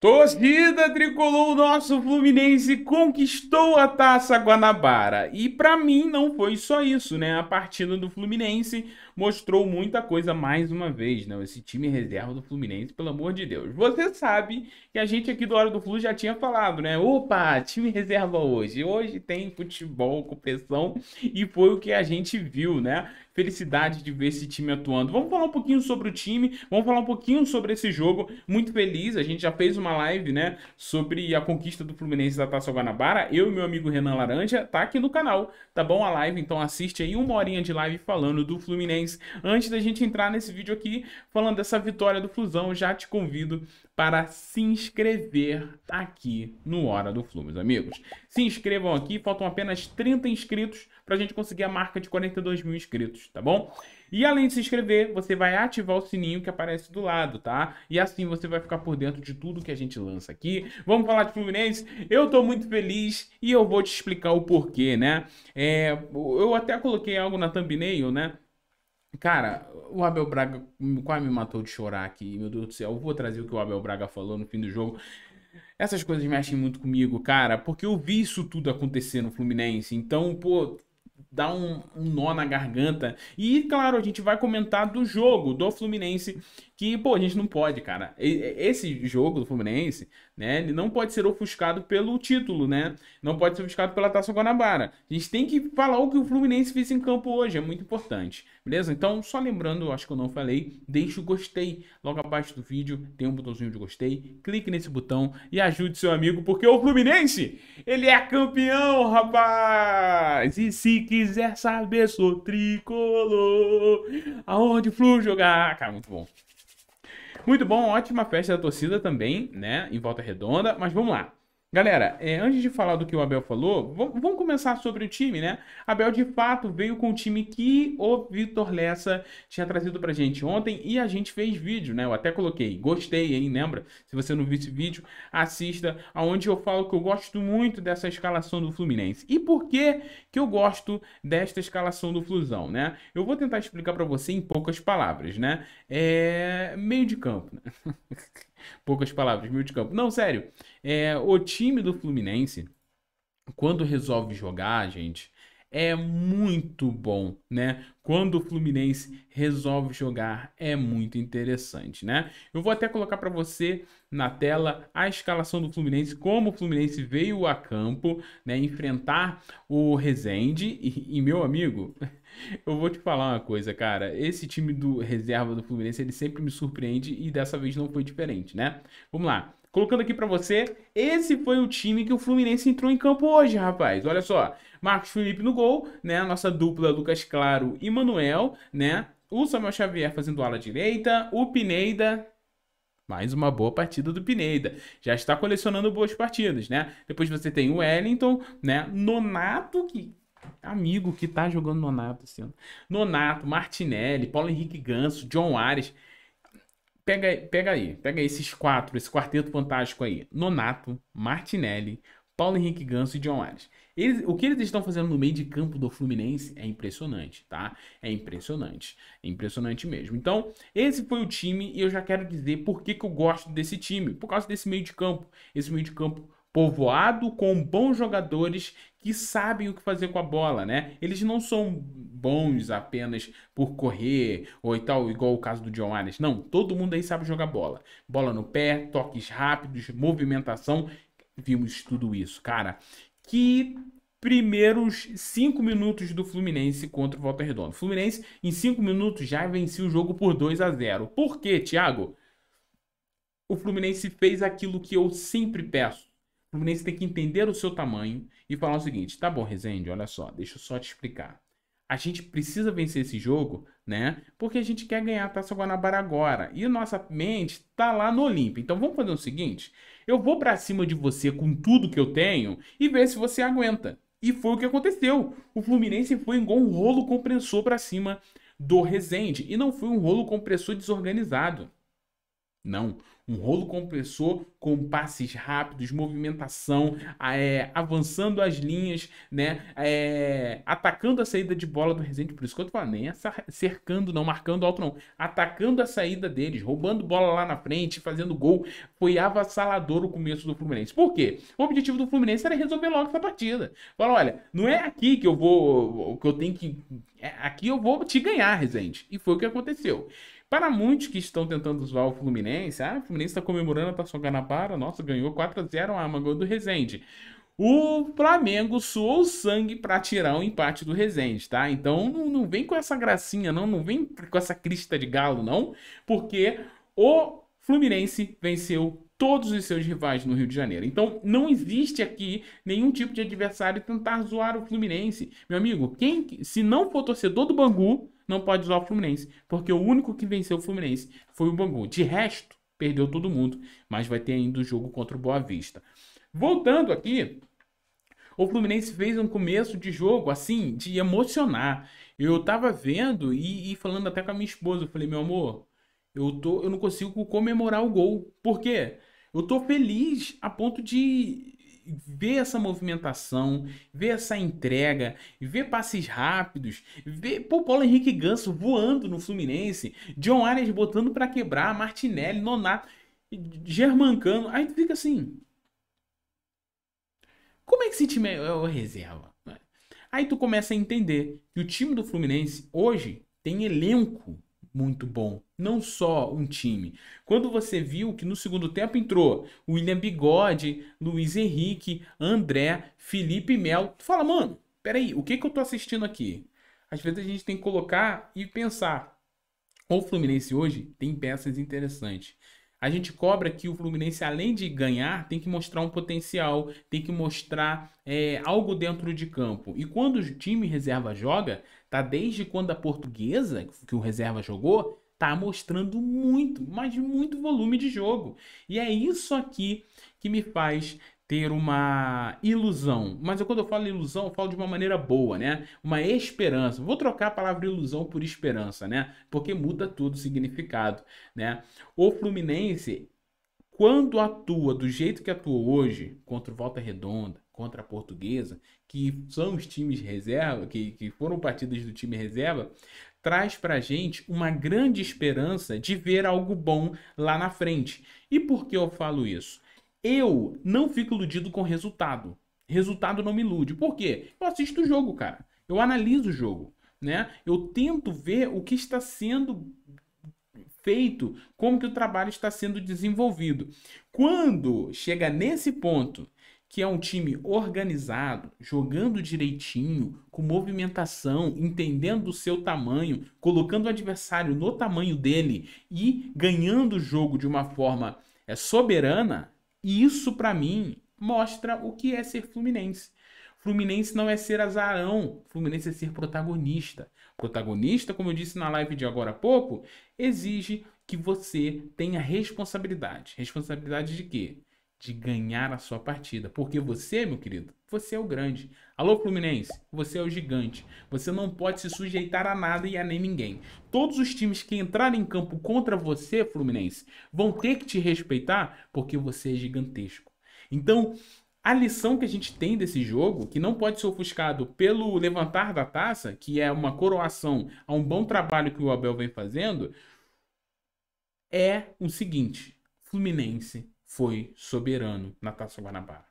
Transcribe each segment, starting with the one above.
Torcida tricolor, o nosso Fluminense conquistou a Taça Guanabara. E para mim não foi só isso, né? A partida do Fluminense mostrou muita coisa mais uma vez, né? Esse time reserva do Fluminense, pelo amor de Deus. Você sabe que a gente aqui do Hora do Flu já tinha falado, né? Opa, time reserva hoje. Hoje tem futebol com pressão e foi o que a gente viu, né? felicidade de ver esse time atuando. Vamos falar um pouquinho sobre o time, vamos falar um pouquinho sobre esse jogo. Muito feliz, a gente já fez uma live, né, sobre a conquista do Fluminense da Taça Guanabara. Eu e meu amigo Renan Laranja tá aqui no canal, tá bom a live? Então assiste aí uma horinha de live falando do Fluminense. Antes da gente entrar nesse vídeo aqui falando dessa vitória do Flusão, já te convido para se inscrever aqui no Hora do Flu, meus amigos se inscrevam aqui. Faltam apenas 30 inscritos para a gente conseguir a marca de 42 mil inscritos, tá bom? E além de se inscrever, você vai ativar o sininho que aparece do lado, tá? E assim você vai ficar por dentro de tudo que a gente lança aqui. Vamos falar de Fluminense? Eu tô muito feliz e eu vou te explicar o porquê, né? É, eu até coloquei algo na thumbnail, né? Cara, o Abel Braga quase me matou de chorar aqui. Meu Deus do céu, eu vou trazer o que o Abel Braga falou no fim do jogo. Essas coisas mexem muito comigo, cara, porque eu vi isso tudo acontecer no Fluminense. Então, pô, dá um, um, nó na garganta. E, claro, a gente vai comentar do jogo do Fluminense que, pô, a gente não pode, cara. Esse jogo do Fluminense, né, ele não pode ser ofuscado pelo título, né? Não pode ser ofuscado pela Taça Guanabara. A gente tem que falar o que o Fluminense fez em campo hoje, é muito importante, beleza? Então, só lembrando, acho que eu não falei, deixa o gostei logo abaixo do vídeo, tem um botãozinho de gostei, clique nesse botão e ajude seu amigo, porque o Fluminense, ele é campeão, rapaz! E se quiser saber, sou tricolor, aonde o Flu jogar? Cara, muito bom. Muito bom, ótima festa da torcida também, né? Em volta redonda, mas vamos lá. Galera, é, antes de falar do que o Abel falou, vamos começar sobre o time, né? Abel de fato veio com o time que o Vitor Lessa tinha trazido pra gente ontem e a gente fez vídeo, né? Eu até coloquei, gostei, hein? Lembra? Se você não viu esse vídeo, assista, aonde eu falo que eu gosto muito dessa escalação do Fluminense. E por que que eu gosto desta escalação do Flusão, né? Eu vou tentar explicar para você em poucas palavras, né? É meio de campo, né? poucas palavras, meio de campo. Não, sério. É, o time do Fluminense, quando resolve jogar, gente, é muito bom, né? Quando o Fluminense resolve jogar é muito interessante, né? Eu vou até colocar para você na tela a escalação do Fluminense, como o Fluminense veio a campo, né, enfrentar o Rezende e, e meu amigo, eu vou te falar uma coisa, cara. Esse time do reserva do Fluminense, ele sempre me surpreende e dessa vez não foi diferente, né? Vamos lá colocando aqui para você, esse foi o time que o Fluminense entrou em campo hoje, rapaz. Olha só, Marcos Felipe no gol, né? Nossa dupla Lucas Claro e Manuel, né? O Samuel Xavier fazendo ala direita, o Pineda mais uma boa partida do Pineda. Já está colecionando boas partidas, né? Depois você tem o Wellington, né? Nonato, que amigo que tá jogando Nonato, assim. Nonato, Martinelli, Paulo Henrique Ganso, John Ares. Pega, pega aí, pega esses quatro, esse quarteto fantástico aí. Nonato, Martinelli, Paulo Henrique Ganso e John Ares. Eles, o que eles estão fazendo no meio de campo do Fluminense é impressionante, tá? É impressionante. É impressionante mesmo. Então, esse foi o time e eu já quero dizer por que, que eu gosto desse time. Por causa desse meio de campo. Esse meio de campo povoado com bons jogadores que sabem o que fazer com a bola, né? Eles não são bons apenas por correr ou e tal, igual o caso do John Adams. Não, todo mundo aí sabe jogar bola. Bola no pé, toques rápidos, movimentação. Vimos tudo isso, cara. Que primeiros cinco minutos do Fluminense contra o Volta Redonda. Fluminense, em cinco minutos, já venceu o jogo por 2 a 0 Por quê, Thiago? O Fluminense fez aquilo que eu sempre peço. O Fluminense tem que entender o seu tamanho e falar o seguinte: tá bom, Rezende, olha só, deixa eu só te explicar. A gente precisa vencer esse jogo, né? Porque a gente quer ganhar tá a Taça Guanabara agora. E nossa mente tá lá no Olimpo. Então vamos fazer o seguinte: eu vou para cima de você com tudo que eu tenho e ver se você aguenta. E foi o que aconteceu. O Fluminense foi igual um rolo compressor para cima do Resende e não foi um rolo compressor desorganizado. Não. Um rolo compressor com passes rápidos, movimentação, é, avançando as linhas, né? É, atacando a saída de bola do Rezende. Por isso que eu tô falando, nem é cercando, não, marcando alto, não. Atacando a saída deles, roubando bola lá na frente, fazendo gol. Foi avassalador o começo do Fluminense. Por quê? O objetivo do Fluminense era resolver logo essa partida. Fala, olha, não é aqui que eu vou. que eu tenho que. É, aqui eu vou te ganhar, Rezende. E foi o que aconteceu. Para muitos que estão tentando zoar o Fluminense, ah, o Fluminense está comemorando a Taça Guanabara, nossa, ganhou 4 a 0 a Arma, gol do Rezende. O Flamengo suou sangue para tirar o empate do Rezende, tá? Então não, não vem com essa gracinha, não, não vem com essa crista de galo, não, porque o Fluminense venceu todos os seus rivais no Rio de Janeiro. Então, não existe aqui nenhum tipo de adversário tentar zoar o Fluminense. Meu amigo, quem se não for torcedor do Bangu, não pode zoar o Fluminense, porque o único que venceu o Fluminense foi o Bangu. De resto, perdeu todo mundo, mas vai ter ainda o jogo contra o Boa Vista. Voltando aqui, o Fluminense fez um começo de jogo assim, de emocionar. Eu tava vendo e, e falando até com a minha esposa, eu falei, meu amor, eu, tô, eu não consigo comemorar o gol. Por quê? Eu tô feliz a ponto de ver essa movimentação, ver essa entrega, ver passes rápidos, ver pô, Paulo Henrique Ganso voando no Fluminense, John Arias botando para quebrar, Martinelli, Nonato, Germancano. Aí tu fica assim. Como é que esse time é, o é reserva? Aí tu começa a entender que o time do Fluminense hoje tem elenco muito bom. Não só um time. Quando você viu que no segundo tempo entrou William Bigode, Luiz Henrique, André, Felipe Melo, tu fala, mano, peraí, o que, que eu tô assistindo aqui? Às vezes a gente tem que colocar e pensar. O Fluminense hoje tem peças interessantes. A gente cobra que o Fluminense, além de ganhar, tem que mostrar um potencial, tem que mostrar é, algo dentro de campo. E quando o time reserva joga, tá desde quando a portuguesa, que o reserva jogou, tá mostrando muito, mas muito volume de jogo. E é isso aqui que me faz ter uma ilusão. Mas eu, quando eu falo ilusão, eu falo de uma maneira boa, né? Uma esperança. Vou trocar a palavra ilusão por esperança, né? Porque muda todo o significado, né? O Fluminense, quando atua do jeito que atua hoje, contra o Volta Redonda, contra a Portuguesa, que são os times reserva, que, que foram partidas do time reserva, traz para gente uma grande esperança de ver algo bom lá na frente. E por que eu falo isso? Eu não fico iludido com resultado. Resultado não me ilude. Por quê? Eu assisto o jogo, cara. Eu analiso o jogo, né? Eu tento ver o que está sendo feito, como que o trabalho está sendo desenvolvido. Quando chega nesse ponto, que é um time organizado, jogando direitinho, com movimentação, entendendo o seu tamanho, colocando o adversário no tamanho dele e ganhando o jogo de uma forma é, soberana, e isso, para mim, mostra o que é ser Fluminense. Fluminense não é ser azarão, Fluminense é ser protagonista. Protagonista, como eu disse na live de agora há pouco, exige que você tenha responsabilidade. Responsabilidade de quê? De ganhar a sua partida. Porque você, meu querido, você é o grande. Alô, Fluminense, você é o gigante. Você não pode se sujeitar a nada e a nem ninguém. Todos os times que entrarem em campo contra você, Fluminense, vão ter que te respeitar porque você é gigantesco. Então, a lição que a gente tem desse jogo, que não pode ser ofuscado pelo levantar da taça, que é uma coroação a um bom trabalho que o Abel vem fazendo, é o seguinte: Fluminense foi soberano na Taça Guanabara.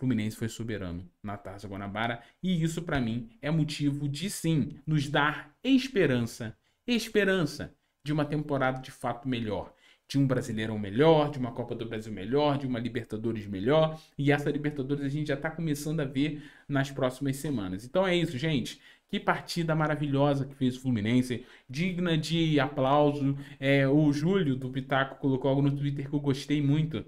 Fluminense foi soberano na Taça Guanabara e isso para mim é motivo de sim nos dar esperança, esperança de uma temporada de fato melhor, de um Brasileirão melhor, de uma Copa do Brasil melhor, de uma Libertadores melhor, e essa Libertadores a gente já está começando a ver nas próximas semanas. Então é isso, gente. Que partida maravilhosa que fez o Fluminense, digna de aplauso. É, o Júlio do Pitaco colocou algo no Twitter que eu gostei muito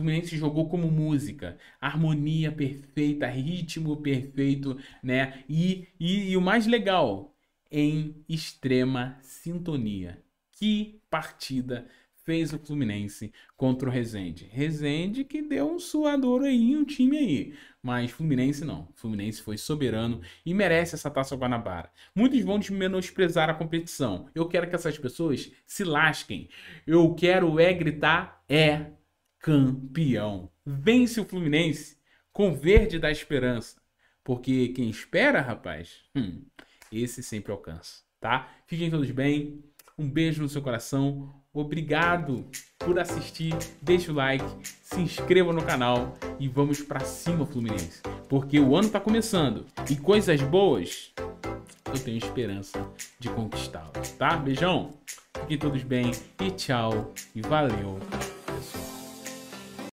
Fluminense jogou como música, harmonia perfeita, ritmo perfeito, né? E, e, e o mais legal, em extrema sintonia. Que partida fez o Fluminense contra o Rezende. Rezende que deu um suador aí, um time aí. Mas Fluminense não. Fluminense foi soberano e merece essa taça Guanabara. Muitos vão menosprezar a competição. Eu quero que essas pessoas se lasquem. Eu quero é gritar é campeão. Vence o Fluminense com verde da esperança. Porque quem espera, rapaz, hum, esse sempre alcança, tá? Fiquem todos bem. Um beijo no seu coração. Obrigado por assistir. Deixa o like, se inscreva no canal e vamos para cima, Fluminense. Porque o ano tá começando e coisas boas eu tenho esperança de conquistá-las, tá? Beijão. Fiquem todos bem e tchau e valeu.